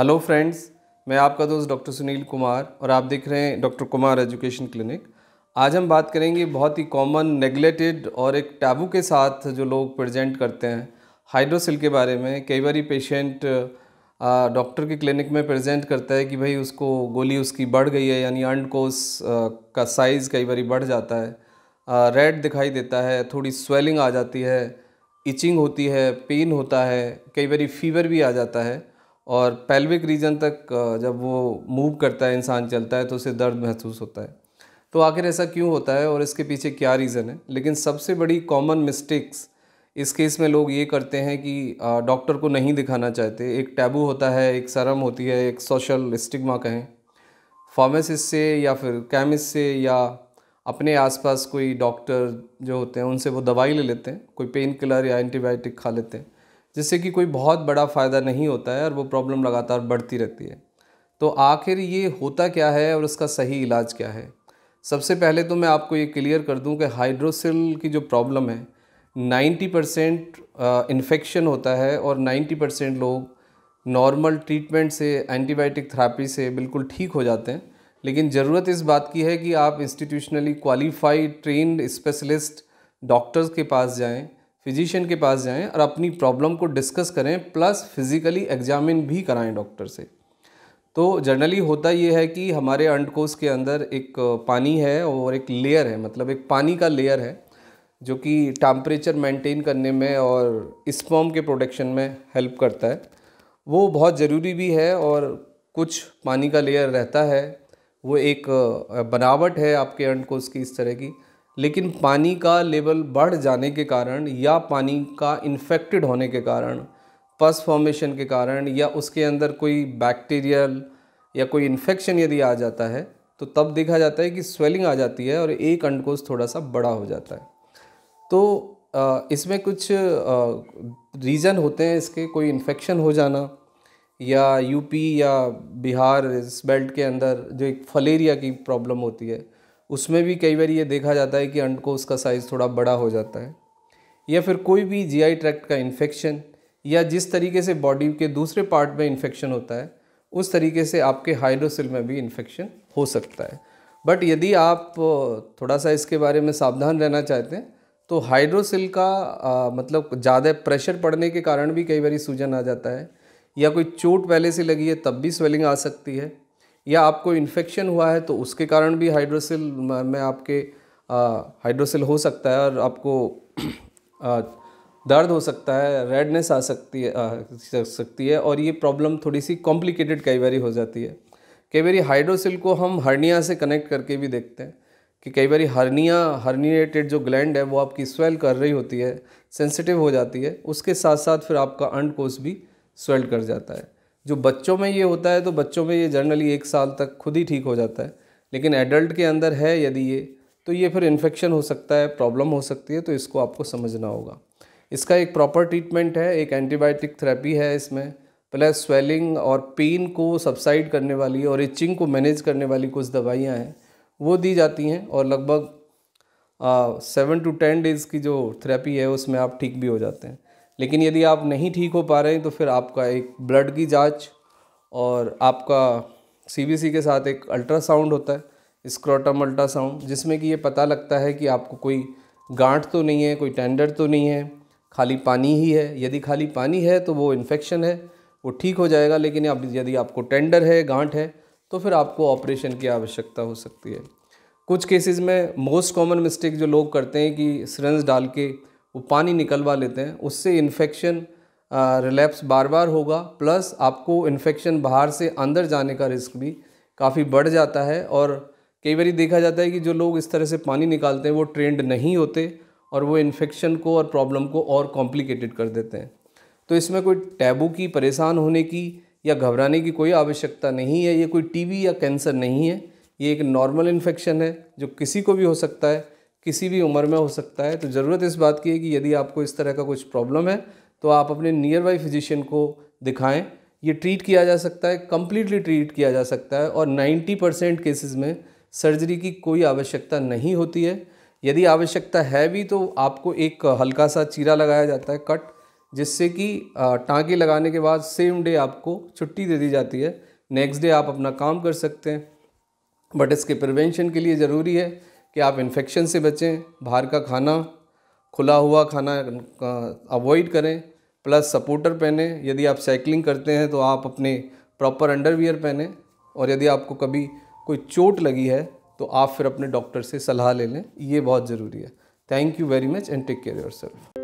hello friends मैं आपका दोस्त डॉक्टर सुनील कुमार और आप देख रहे हैं डॉक्टर कुमार एजुकेशन क्लिनिक आज हम बात करेंगे बहुत ही कॉमन नेगलेटेड और एक टैबू के साथ जो लोग प्रेजेंट करते हैं हाइड्रोसिल के बारे में कई बार पेशेंट डॉक्टर के क्लिनिक में प्रेजेंट करता है कि भाई उसको गोली उसकी बढ़ गई है यानी अंड कोस का साइज़ कई बार बढ़ जाता है रेड दिखाई देता है थोड़ी स्वेलिंग आ जाती है इचिंग होती है पेन होता है कई बार फीवर भी आ जाता है और पेल्विक रीजन तक जब वो मूव करता है इंसान चलता है तो उसे दर्द महसूस होता है तो आखिर ऐसा क्यों होता है और इसके पीछे क्या रीज़न है लेकिन सबसे बड़ी कॉमन मिस्टेक्स इस केस में लोग ये करते हैं कि डॉक्टर को नहीं दिखाना चाहते एक टैबू होता है एक शर्म होती है एक सोशल स्टिग्मा कहें फार्मासिस्ट से या फिर केमिस्ट से या अपने आसपास कोई डॉक्टर जो होते हैं उनसे वो दवाई ले लेते हैं कोई पेन किलर या एंटीबायोटिक खा लेते हैं जिससे कि कोई बहुत बड़ा फ़ायदा नहीं होता है और वो प्रॉब्लम लगातार बढ़ती रहती है तो आखिर ये होता क्या है और उसका सही इलाज क्या है सबसे पहले तो मैं आपको ये क्लियर कर दूं कि हाइड्रोसिल की जो प्रॉब्लम है 90 परसेंट इन्फेक्शन होता है और 90 परसेंट लोग नॉर्मल ट्रीटमेंट से एंटीबायोटिक थेरापी से बिल्कुल ठीक हो जाते हैं लेकिन ज़रूरत इस बात की है कि आप institutionally qualified train specialist doctors के पास जाएं फिजिशियन के पास जाएं और अपनी प्रॉब्लम को डिस्कस करें प्लस फिज़िकली एग्जामिन भी कराएं डॉक्टर से तो जनरली होता ये है कि हमारे अंडकोश के अंदर एक पानी है और एक लेयर है मतलब एक पानी का लेयर है जो कि टेम्परेचर मेंटेन करने में और स्पर्म के प्रोटेक्शन में हेल्प करता है वो बहुत ज़रूरी भी है और कुछ पानी का लेयर रहता है वो एक बनावट है आपके अंडकोश की इस तरह की लेकिन पानी का लेवल बढ़ जाने के कारण या पानी का इन्फेक्टेड होने के कारण पस फॉर्मेशन के कारण या उसके अंदर कोई बैक्टीरियल या कोई इन्फेक्शन यदि आ जाता है तो तब देखा जाता है कि स्वेलिंग आ जाती है और एक अंडकोश थोड़ा सा बड़ा हो जाता है तो इसमें कुछ रीज़न होते हैं इसके कोई इन्फेक्शन हो जाना या यूपी या बिहार इस बेल्ट के अंदर जो एक फलेरिया की प्रॉब्लम होती है उसमें भी कई बार ये देखा जाता है कि अंड को उसका साइज़ थोड़ा बड़ा हो जाता है या फिर कोई भी आई ट्रैक्ट का इन्फेक्शन या जिस तरीके से बॉडी के दूसरे पार्ट में इन्फेक्शन होता है उस तरीके से आपके हाइड्रोसिल में भी इन्फेक्शन हो सकता है बट यदि आप थोड़ा सा इसके बारे में सावधान रहना चाहते हैं तो हाइड्रोसिल का आ, मतलब ज़्यादा प्रेशर पड़ने के कारण भी कई बार सूजन आ जाता है या कोई चोट पहले से लगी है तब भी स्वेलिंग आ सकती है या आपको इन्फेक्शन हुआ है तो उसके कारण भी हाइड्रोसिल में आपके हाइड्रोसिल हो सकता है और आपको आ, दर्द हो सकता है रेडनेस आ सकती है आ सकती है और ये प्रॉब्लम थोड़ी सी कॉम्प्लिकेटेड कई बार हो जाती है कई बार हाइड्रोसिल को हम हर्निया से कनेक्ट करके भी देखते हैं कि कई बार हर्निया हर्निएटेड जो ग्लैंड है वो आपकी स्वेल कर रही होती है सेंसिटिव हो जाती है उसके साथ साथ फिर आपका कोस भी स्वेल कर जाता है जो बच्चों में ये होता है तो बच्चों में ये जनरली एक साल तक खुद ही ठीक हो जाता है लेकिन एडल्ट के अंदर है यदि ये तो ये फिर इन्फेक्शन हो सकता है प्रॉब्लम हो सकती है तो इसको आपको समझना होगा इसका एक प्रॉपर ट्रीटमेंट है एक एंटीबायोटिक थेरेपी है इसमें प्लस स्वेलिंग और पेन को सब्साइड करने वाली और इचिंग को मैनेज करने वाली कुछ दवाइयाँ हैं वो दी जाती हैं और लगभग सेवन टू टेन डेज़ की जो थेरेपी है उसमें आप ठीक भी हो जाते हैं लेकिन यदि आप नहीं ठीक हो पा रहे हैं तो फिर आपका एक ब्लड की जांच और आपका सीबीसी के साथ एक अल्ट्रासाउंड होता है स्क्रोटम अल्ट्रासाउंड जिसमें कि ये पता लगता है कि आपको कोई गांठ तो नहीं है कोई टेंडर तो नहीं है खाली पानी ही है यदि खाली पानी है तो वो इन्फेक्शन है वो ठीक हो जाएगा लेकिन अब यदि आपको टेंडर है गांठ है तो फिर आपको ऑपरेशन की आवश्यकता हो सकती है कुछ केसेस में मोस्ट कॉमन मिस्टेक जो लोग करते हैं कि सिरंज डाल के वो पानी निकलवा लेते हैं उससे इन्फेक्शन रिलैप्स बार बार होगा प्लस आपको इन्फेक्शन बाहर से अंदर जाने का रिस्क भी काफ़ी बढ़ जाता है और कई बार देखा जाता है कि जो लोग इस तरह से पानी निकालते हैं वो ट्रेंड नहीं होते और वो इन्फेक्शन को और प्रॉब्लम को और कॉम्प्लिकेटेड कर देते हैं तो इसमें कोई टैबू की परेशान होने की या घबराने की कोई आवश्यकता नहीं है ये कोई टीवी या कैंसर नहीं है ये एक नॉर्मल इन्फेक्शन है जो किसी को भी हो सकता है किसी भी उम्र में हो सकता है तो ज़रूरत इस बात की है कि यदि आपको इस तरह का कुछ प्रॉब्लम है तो आप अपने नियर बाई फिजिशियन को दिखाएं ये ट्रीट किया जा सकता है कम्प्लीटली ट्रीट किया जा सकता है और 90 परसेंट केसेज में सर्जरी की कोई आवश्यकता नहीं होती है यदि आवश्यकता है भी तो आपको एक हल्का सा चीरा लगाया जाता है कट जिससे कि टाँगे लगाने के बाद सेम डे आपको छुट्टी दे दी जाती है नेक्स्ट डे आप अपना काम कर सकते हैं बट इसके प्रिवेंशन के लिए ज़रूरी है कि आप इन्फेक्शन से बचें बाहर का खाना खुला हुआ खाना अवॉइड करें प्लस सपोर्टर पहने यदि आप साइकिलिंग करते हैं तो आप अपने प्रॉपर अंडरवियर पहने और यदि आपको कभी कोई चोट लगी है तो आप फिर अपने डॉक्टर से सलाह ले लें ये बहुत ज़रूरी है thank you very much and take care your self